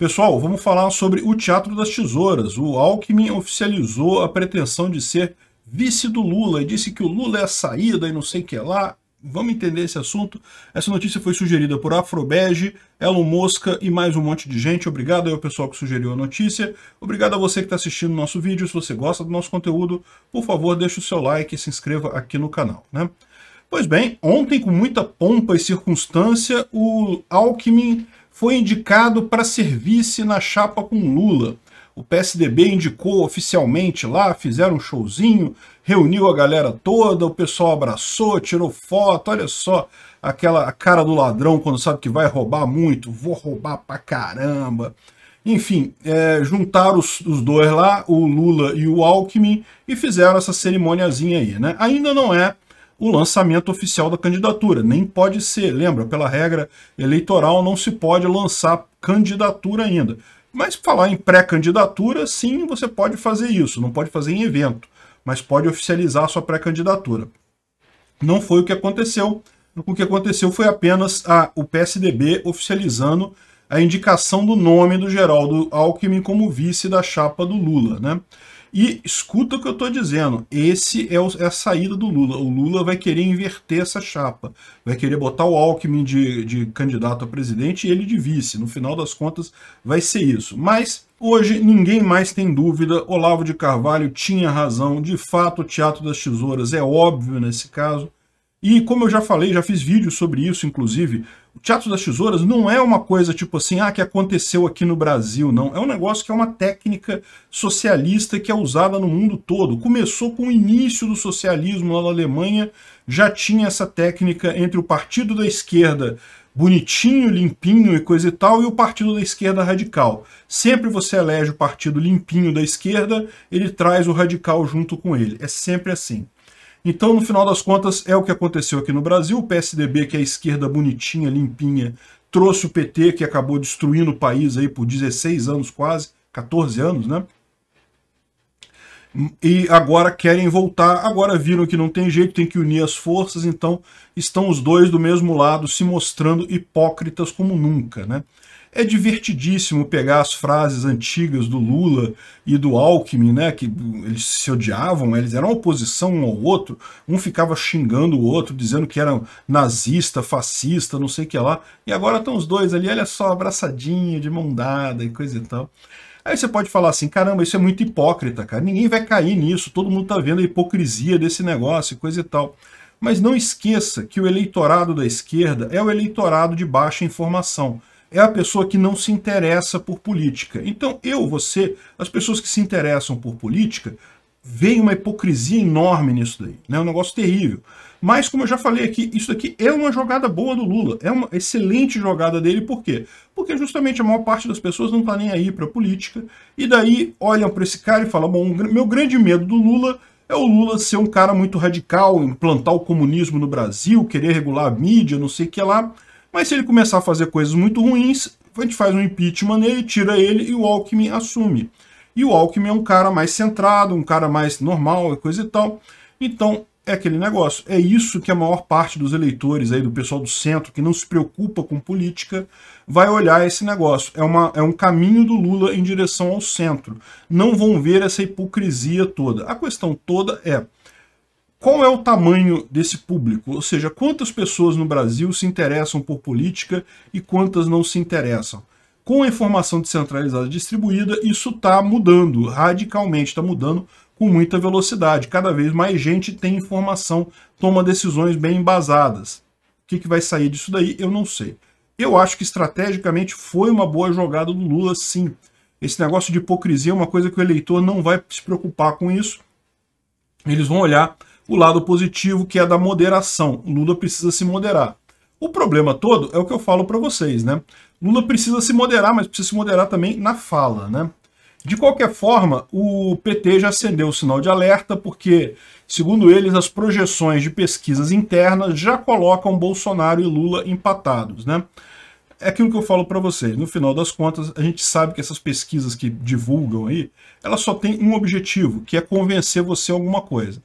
Pessoal, vamos falar sobre o Teatro das Tesouras. O Alckmin oficializou a pretensão de ser vice do Lula e disse que o Lula é a saída e não sei o que lá. Vamos entender esse assunto. Essa notícia foi sugerida por Afrobege, Elon Mosca e mais um monte de gente. Obrigado aí ao pessoal que sugeriu a notícia. Obrigado a você que está assistindo o nosso vídeo. Se você gosta do nosso conteúdo, por favor, deixe o seu like e se inscreva aqui no canal. Né? Pois bem, ontem, com muita pompa e circunstância, o Alckmin foi indicado para servir-se na chapa com Lula. O PSDB indicou oficialmente lá, fizeram um showzinho, reuniu a galera toda, o pessoal abraçou, tirou foto, olha só aquela cara do ladrão quando sabe que vai roubar muito, vou roubar pra caramba. Enfim, é, juntaram os, os dois lá, o Lula e o Alckmin, e fizeram essa cerimoniazinha aí, né? Ainda não é o lançamento oficial da candidatura. Nem pode ser, lembra, pela regra eleitoral não se pode lançar candidatura ainda. Mas falar em pré-candidatura, sim, você pode fazer isso, não pode fazer em evento, mas pode oficializar sua pré-candidatura. Não foi o que aconteceu. O que aconteceu foi apenas a, o PSDB oficializando a indicação do nome do Geraldo Alckmin como vice da chapa do Lula, né? E escuta o que eu estou dizendo, esse é, o, é, a saída do Lula. O Lula vai querer inverter essa chapa, vai querer botar o Alckmin de, de candidato a presidente e ele de vice. No final das contas, vai ser isso. Mas Hoje ninguém mais tem dúvida, Olavo de Carvalho tinha razão, de fato o Teatro das Tesouras é óbvio nesse caso, e como eu já falei, já fiz vídeo sobre isso, inclusive, o Teatro das Tesouras não é uma coisa tipo assim, ah, que aconteceu aqui no Brasil, não. É um negócio que é uma técnica socialista que é usada no mundo todo. Começou com o início do socialismo lá na Alemanha, já tinha essa técnica entre o partido da esquerda bonitinho, limpinho e coisa e tal, e o partido da esquerda radical. Sempre você elege o partido limpinho da esquerda, ele traz o radical junto com ele. É sempre assim. Então, no final das contas, é o que aconteceu aqui no Brasil. O PSDB, que é a esquerda bonitinha, limpinha, trouxe o PT, que acabou destruindo o país aí por 16 anos quase, 14 anos, né? E agora querem voltar, agora viram que não tem jeito, tem que unir as forças, então estão os dois do mesmo lado se mostrando hipócritas como nunca, né? É divertidíssimo pegar as frases antigas do Lula e do Alckmin, né, que eles se odiavam, né, eles eram oposição um ao outro, um ficava xingando o outro, dizendo que era nazista, fascista, não sei o que lá, e agora estão os dois ali, olha só, abraçadinha, de mão dada e coisa e tal. Aí você pode falar assim, caramba, isso é muito hipócrita, cara, ninguém vai cair nisso, todo mundo tá vendo a hipocrisia desse negócio e coisa e tal. Mas não esqueça que o eleitorado da esquerda é o eleitorado de baixa informação é a pessoa que não se interessa por política. Então, eu, você, as pessoas que se interessam por política, veem uma hipocrisia enorme nisso daí. É né? um negócio terrível. Mas, como eu já falei aqui, isso daqui é uma jogada boa do Lula. É uma excelente jogada dele, por quê? Porque justamente a maior parte das pessoas não está nem aí para política, e daí olham para esse cara e falam, bom, meu grande medo do Lula é o Lula ser um cara muito radical, implantar o comunismo no Brasil, querer regular a mídia, não sei o que lá. Mas se ele começar a fazer coisas muito ruins, a gente faz um impeachment nele, tira ele e o Alckmin assume. E o Alckmin é um cara mais centrado, um cara mais normal, coisa e tal. Então, é aquele negócio. É isso que a maior parte dos eleitores aí, do pessoal do centro, que não se preocupa com política, vai olhar esse negócio. É, uma, é um caminho do Lula em direção ao centro. Não vão ver essa hipocrisia toda. A questão toda é qual é o tamanho desse público? Ou seja, quantas pessoas no Brasil se interessam por política e quantas não se interessam? Com a informação descentralizada distribuída, isso está mudando radicalmente, está mudando com muita velocidade. Cada vez mais gente tem informação, toma decisões bem embasadas. O que, que vai sair disso daí? Eu não sei. Eu acho que estrategicamente foi uma boa jogada do Lula, sim. Esse negócio de hipocrisia é uma coisa que o eleitor não vai se preocupar com isso. Eles vão olhar o lado positivo que é da moderação. Lula precisa se moderar. O problema todo é o que eu falo para vocês, né? Lula precisa se moderar, mas precisa se moderar também na fala, né? De qualquer forma, o PT já acendeu o sinal de alerta, porque, segundo eles, as projeções de pesquisas internas já colocam Bolsonaro e Lula empatados, né? É aquilo que eu falo para vocês. No final das contas, a gente sabe que essas pesquisas que divulgam aí, elas só têm um objetivo, que é convencer você alguma coisa.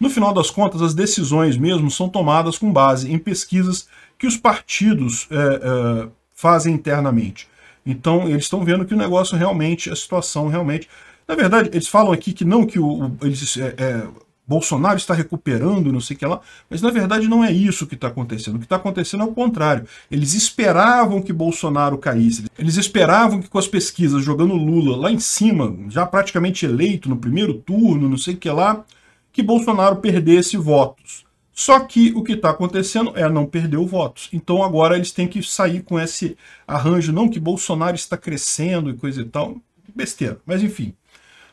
No final das contas, as decisões mesmo são tomadas com base em pesquisas que os partidos é, é, fazem internamente. Então, eles estão vendo que o negócio realmente, a situação realmente... Na verdade, eles falam aqui que não que o, eles, é, é, Bolsonaro está recuperando, não sei o que lá, mas na verdade não é isso que está acontecendo. O que está acontecendo é o contrário. Eles esperavam que Bolsonaro caísse. Eles esperavam que com as pesquisas jogando Lula lá em cima, já praticamente eleito no primeiro turno, não sei o que lá, que Bolsonaro perdesse votos. Só que o que está acontecendo é não perdeu votos. Então agora eles têm que sair com esse arranjo, não que Bolsonaro está crescendo e coisa e tal. Besteira. Mas enfim.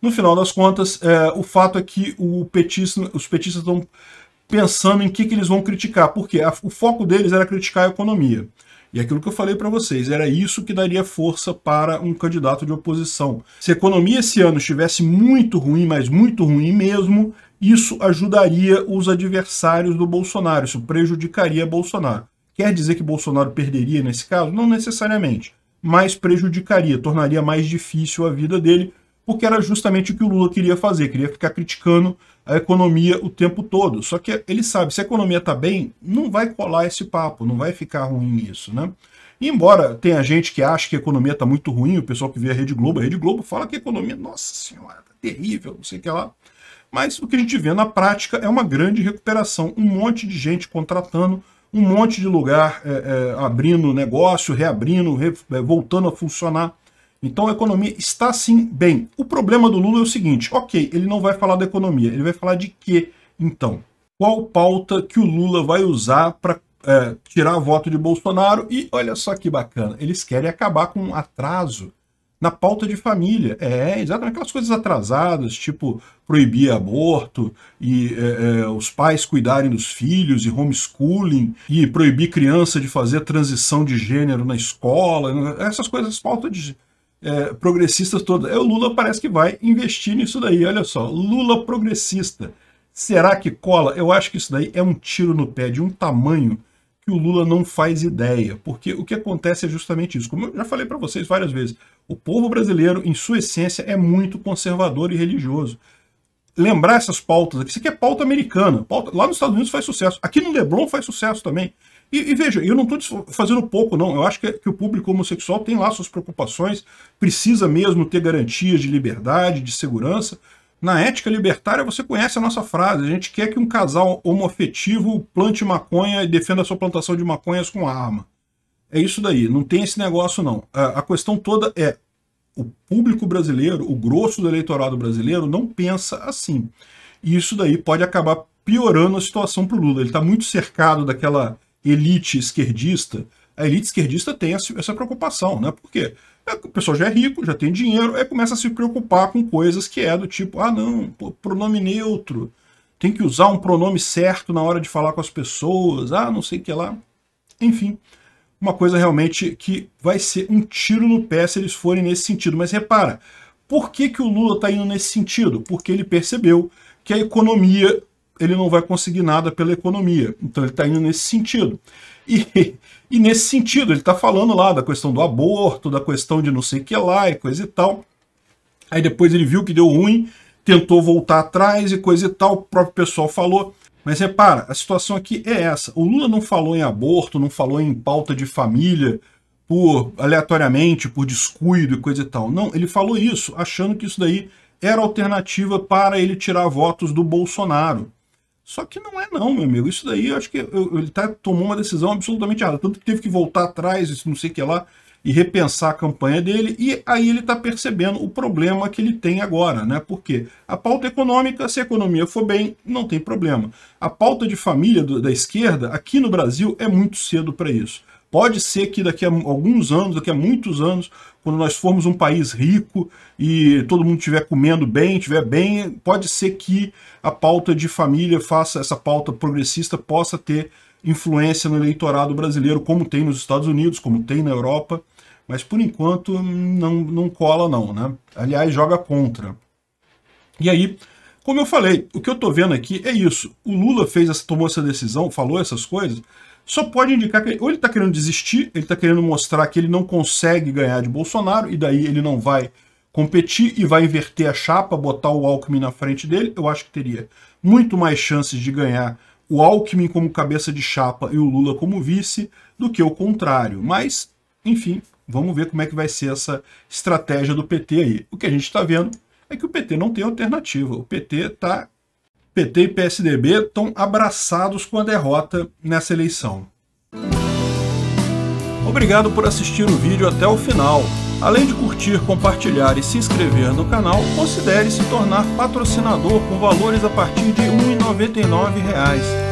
No final das contas, é, o fato é que o petista, os petistas estão pensando em que, que eles vão criticar. Porque a, o foco deles era criticar a economia. E aquilo que eu falei para vocês, era isso que daria força para um candidato de oposição. Se a economia esse ano estivesse muito ruim, mas muito ruim mesmo, isso ajudaria os adversários do Bolsonaro, isso prejudicaria Bolsonaro. Quer dizer que Bolsonaro perderia nesse caso? Não necessariamente, mas prejudicaria, tornaria mais difícil a vida dele, porque era justamente o que o Lula queria fazer, queria ficar criticando a economia o tempo todo. Só que ele sabe, se a economia está bem, não vai colar esse papo, não vai ficar ruim isso, né? embora tenha gente que acha que a economia está muito ruim, o pessoal que vê a Rede Globo, a Rede Globo fala que a economia, nossa senhora, tá terrível, não sei o que lá. Mas o que a gente vê na prática é uma grande recuperação, um monte de gente contratando, um monte de lugar é, é, abrindo negócio, reabrindo, re, é, voltando a funcionar. Então a economia está sim bem. O problema do Lula é o seguinte, ok, ele não vai falar da economia, ele vai falar de quê então? Qual pauta que o Lula vai usar para é, tirar voto de Bolsonaro? E olha só que bacana, eles querem acabar com um atraso na pauta de família. É, exatamente aquelas coisas atrasadas, tipo proibir aborto e é, é, os pais cuidarem dos filhos e homeschooling e proibir criança de fazer transição de gênero na escola, né? essas coisas, pauta de é, progressistas todas. É, o Lula parece que vai investir nisso daí. Olha só, Lula progressista. Será que cola? Eu acho que isso daí é um tiro no pé de um tamanho que o Lula não faz ideia, porque o que acontece é justamente isso. Como eu já falei para vocês várias vezes, o povo brasileiro, em sua essência, é muito conservador e religioso. Lembrar essas pautas aqui, isso aqui é pauta americana. Pauta, lá nos Estados Unidos faz sucesso. Aqui no Leblon faz sucesso também. E, e veja, eu não estou fazendo pouco, não. Eu acho que, que o público homossexual tem lá suas preocupações, precisa mesmo ter garantias de liberdade, de segurança. Na ética libertária, você conhece a nossa frase: a gente quer que um casal homoafetivo plante maconha e defenda a sua plantação de maconhas com arma. É isso daí, não tem esse negócio, não. A, a questão toda é: o público brasileiro, o grosso do eleitorado brasileiro, não pensa assim. E isso daí pode acabar piorando a situação para o Lula. Ele está muito cercado daquela elite esquerdista, a elite esquerdista tem essa preocupação, né? Por quê? É o pessoal já é rico, já tem dinheiro, aí começa a se preocupar com coisas que é do tipo, ah não, pronome neutro, tem que usar um pronome certo na hora de falar com as pessoas, ah não sei o que lá. Enfim, uma coisa realmente que vai ser um tiro no pé se eles forem nesse sentido. Mas repara, por que, que o Lula está indo nesse sentido? Porque ele percebeu que a economia ele não vai conseguir nada pela economia. Então ele está indo nesse sentido. E, e nesse sentido, ele está falando lá da questão do aborto, da questão de não sei o que lá e coisa e tal. Aí depois ele viu que deu ruim, tentou voltar atrás e coisa e tal, o próprio pessoal falou. Mas repara, a situação aqui é essa. O Lula não falou em aborto, não falou em pauta de família, por aleatoriamente, por descuido e coisa e tal. Não, ele falou isso achando que isso daí era alternativa para ele tirar votos do Bolsonaro. Só que não é não, meu amigo. Isso daí eu acho que ele tá, tomou uma decisão absolutamente errada. Tanto que teve que voltar atrás, isso não sei o que lá, e repensar a campanha dele. E aí ele está percebendo o problema que ele tem agora, né? Porque a pauta econômica, se a economia for bem, não tem problema. A pauta de família do, da esquerda, aqui no Brasil, é muito cedo para isso. Pode ser que daqui a alguns anos, daqui a muitos anos, quando nós formos um país rico e todo mundo estiver comendo bem, estiver bem, pode ser que a pauta de família faça essa pauta progressista possa ter influência no eleitorado brasileiro, como tem nos Estados Unidos, como tem na Europa, mas por enquanto não, não cola não, né? Aliás, joga contra. E aí, como eu falei, o que eu estou vendo aqui é isso. O Lula fez essa, tomou essa decisão, falou essas coisas, só pode indicar que ou ele está querendo desistir, ele está querendo mostrar que ele não consegue ganhar de Bolsonaro, e daí ele não vai competir e vai inverter a chapa, botar o Alckmin na frente dele. Eu acho que teria muito mais chances de ganhar o Alckmin como cabeça de chapa e o Lula como vice do que o contrário. Mas, enfim, vamos ver como é que vai ser essa estratégia do PT aí. O que a gente está vendo é que o PT não tem alternativa. O PT tá PT e PSDB estão abraçados com a derrota nessa eleição. Obrigado por assistir o vídeo até o final. Além de curtir, compartilhar e se inscrever no canal, considere se tornar patrocinador com valores a partir de R$ 1,99